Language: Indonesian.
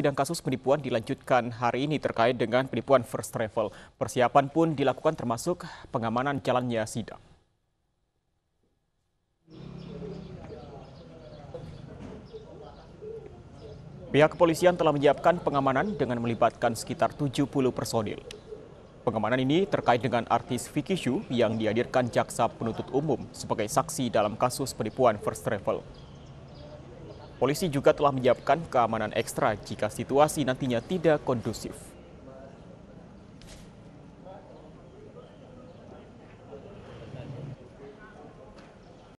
Sidang kasus penipuan dilanjutkan hari ini terkait dengan penipuan first travel. Persiapan pun dilakukan termasuk pengamanan jalannya sidang. Pihak kepolisian telah menyiapkan pengamanan dengan melibatkan sekitar 70 personil. Pengamanan ini terkait dengan artis Vicky Shu yang dihadirkan jaksa penuntut umum sebagai saksi dalam kasus penipuan first travel. Polisi juga telah menyiapkan keamanan ekstra jika situasi nantinya tidak kondusif.